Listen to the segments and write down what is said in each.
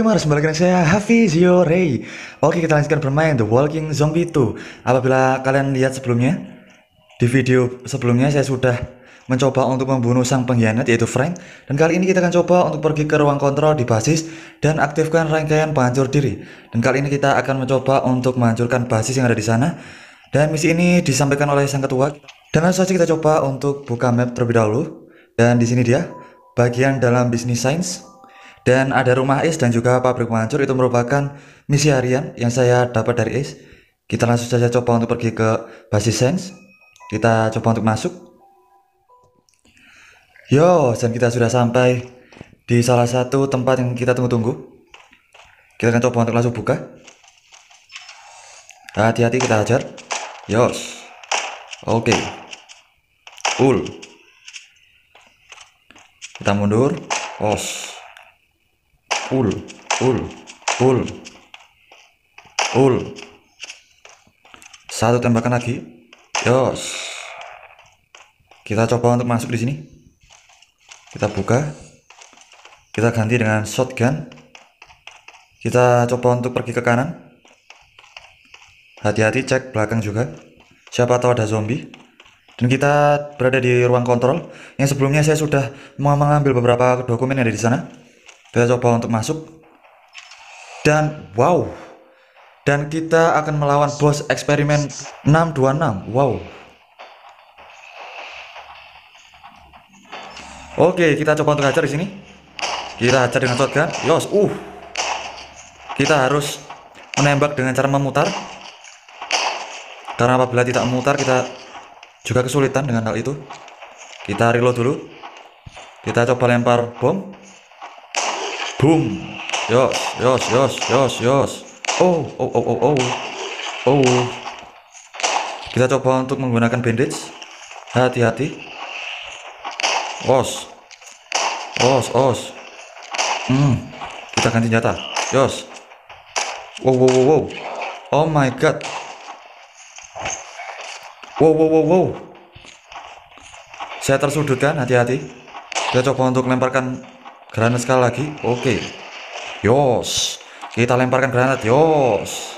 Gamers, balik lagi saya Hafiz Yorei Oke kita lanjutkan bermain The Walking Zombie 2 Apabila kalian lihat sebelumnya Di video sebelumnya saya sudah mencoba untuk membunuh sang pengkhianat yaitu Frank Dan kali ini kita akan coba untuk pergi ke ruang kontrol di basis Dan aktifkan rangkaian penghancur diri Dan kali ini kita akan mencoba untuk menghancurkan basis yang ada di sana Dan misi ini disampaikan oleh sang ketua Dan langsung saja kita coba untuk buka map terlebih dahulu Dan di sini dia bagian dalam bisnis science dan ada rumah es dan juga pabrik penghancur itu merupakan misi harian yang saya dapat dari es. Kita langsung saja coba untuk pergi ke basis sense. Kita coba untuk masuk. Yo, dan kita sudah sampai di salah satu tempat yang kita tunggu-tunggu. Kita akan coba untuk langsung buka. Hati-hati kita ajar. Yos. Oke. Okay. Ul. Kita mundur. Os ul ul ul ul satu tembakan lagi yos kita coba untuk masuk di sini kita buka kita ganti dengan shotgun kita coba untuk pergi ke kanan hati-hati cek belakang juga siapa tahu ada zombie dan kita berada di ruang kontrol yang sebelumnya saya sudah mengambil beberapa dokumen yang ada di sana kita coba untuk masuk dan wow dan kita akan melawan bos eksperimen 626 wow oke kita coba untuk hajar di sini kita hajar dengan shotgun yos uh kita harus menembak dengan cara memutar karena apabila tidak memutar kita juga kesulitan dengan hal itu kita reload dulu kita coba lempar bom Boom. Yos, yos, yos, yos, yos. Oh, oh, oh, oh, oh. Oh. Kita coba untuk menggunakan bandage. Hati-hati. Os. Os, os. Hmm. Kita ganti senjata. Yos. Wow, wow, wow, wow. Oh my god. Wow, wow, wow, wow. Saya tersudutkan, hati-hati. Kita coba untuk lemparkan Granat sekali lagi. Oke. Okay. Yos. Kita lemparkan granat. Yos.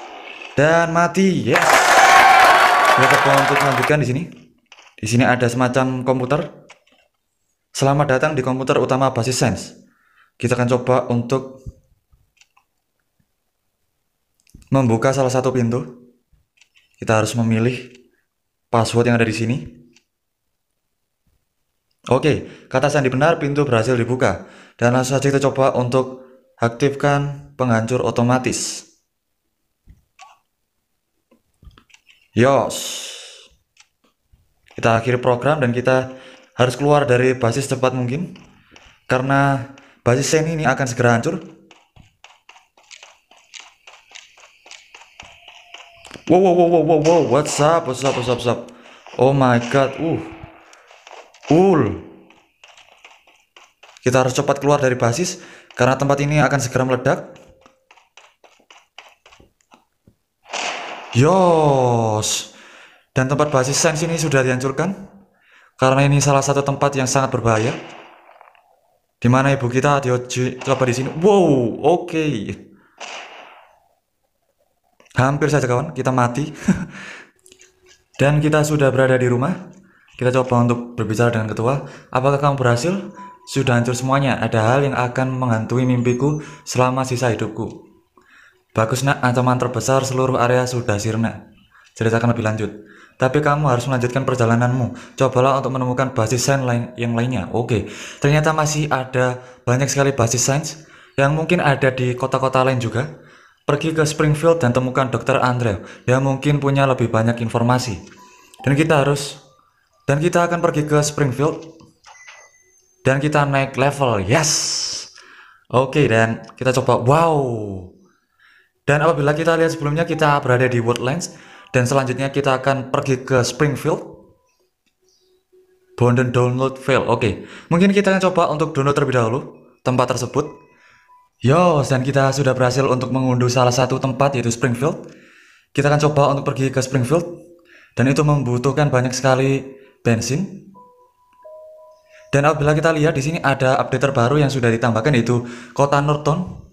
Dan mati. Yes. Kita untuk untuk lanjutkan di sini. Di sini ada semacam komputer. Selamat datang di komputer utama basis sense. Kita akan coba untuk membuka salah satu pintu. Kita harus memilih password yang ada di sini. Oke, kata sandi benar pintu berhasil dibuka. Dan langsung saja kita coba untuk aktifkan penghancur otomatis. Yos. Kita akhiri program dan kita harus keluar dari basis cepat mungkin. Karena basis Sen ini akan segera hancur. Wow, wow, wow, wow, wow, wow, what's up, what's up, what's up, what's up. Oh my god, uh. Cool. Kita harus cepat keluar dari basis karena tempat ini akan segera meledak. Yos. Dan tempat basis sains ini sudah dihancurkan karena ini salah satu tempat yang sangat berbahaya. Di mana ibu kita dioji coba di sini. Wow, oke. Okay. Hampir saja kawan, kita mati. Dan kita sudah berada di rumah. Kita coba untuk berbicara dengan ketua. Apakah kamu berhasil? Sudah hancur semuanya. Ada hal yang akan menghantui mimpiku selama sisa hidupku. Bagus nak, ancaman terbesar seluruh area sudah sirna. Ceritakan lebih lanjut. Tapi kamu harus melanjutkan perjalananmu. Cobalah untuk menemukan basis sains lain yang lainnya. Oke, ternyata masih ada banyak sekali basis sains yang mungkin ada di kota-kota lain juga. Pergi ke Springfield dan temukan dokter Andre yang mungkin punya lebih banyak informasi. Dan kita harus dan kita akan pergi ke Springfield. Dan kita naik level. Yes. Oke, okay, dan kita coba. Wow. Dan apabila kita lihat sebelumnya kita berada di Woodlands dan selanjutnya kita akan pergi ke Springfield. Bonden download fail Oke, okay. mungkin kita akan coba untuk download terlebih dahulu tempat tersebut. Yo, dan kita sudah berhasil untuk mengunduh salah satu tempat yaitu Springfield. Kita akan coba untuk pergi ke Springfield dan itu membutuhkan banyak sekali bensin. Dan apabila kita lihat di sini ada update terbaru yang sudah ditambahkan yaitu kota Norton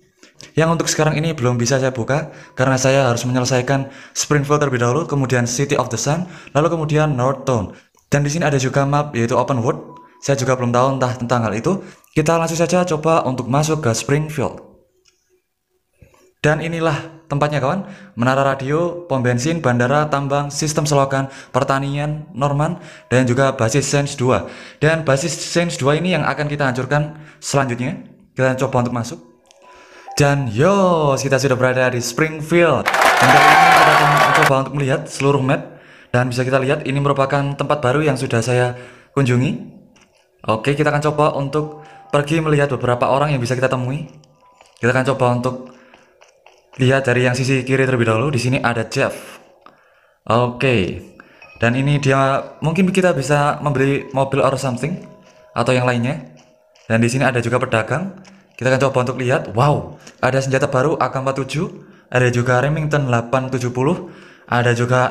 yang untuk sekarang ini belum bisa saya buka karena saya harus menyelesaikan Springfield terlebih dahulu, kemudian City of the Sun, lalu kemudian Norton. Dan di sini ada juga map yaitu Open World. Saya juga belum tahu entah tentang hal itu. Kita langsung saja coba untuk masuk ke Springfield. Dan inilah tempatnya kawan? Menara radio, pom bensin, bandara, tambang, sistem selokan, pertanian, Norman, dan juga basis Sense 2. Dan basis Sense 2 ini yang akan kita hancurkan selanjutnya. Kita coba untuk masuk. Dan yo, kita sudah berada di Springfield. Dan kali ini kita akan coba untuk melihat seluruh map. Dan bisa kita lihat ini merupakan tempat baru yang sudah saya kunjungi. Oke, kita akan coba untuk pergi melihat beberapa orang yang bisa kita temui. Kita akan coba untuk Lihat dari yang sisi kiri terlebih dahulu. Di sini ada Jeff. Oke. Okay. Dan ini dia mungkin kita bisa membeli mobil or something atau yang lainnya. Dan di sini ada juga pedagang. Kita akan coba untuk lihat. Wow, ada senjata baru AK47, ada juga Remington 870, ada juga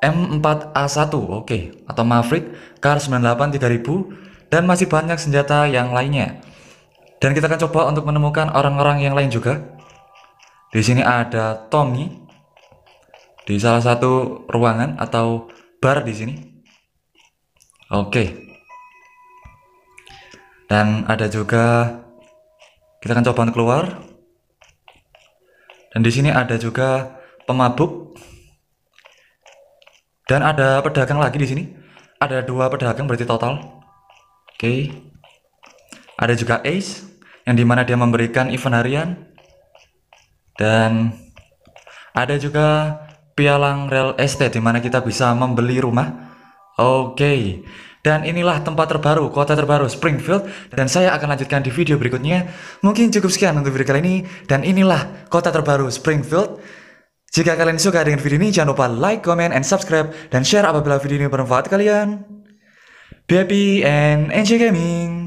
M4A1, oke, okay. atau Maverick, Kar 98 3000 dan masih banyak senjata yang lainnya. Dan kita akan coba untuk menemukan orang-orang yang lain juga. Di sini ada Tommy di salah satu ruangan atau bar di sini. Oke. Dan ada juga kita akan coba untuk keluar. Dan di sini ada juga pemabuk. Dan ada pedagang lagi di sini. Ada dua pedagang berarti total. Oke. Ada juga Ace yang dimana dia memberikan event harian dan ada juga pialang real estate di mana kita bisa membeli rumah. Oke. Okay. Dan inilah tempat terbaru, kota terbaru Springfield dan saya akan lanjutkan di video berikutnya. Mungkin cukup sekian untuk video kali ini dan inilah kota terbaru Springfield. Jika kalian suka dengan video ini, jangan lupa like, comment, and subscribe, dan share apabila video ini bermanfaat kalian. Happy and enjoy gaming!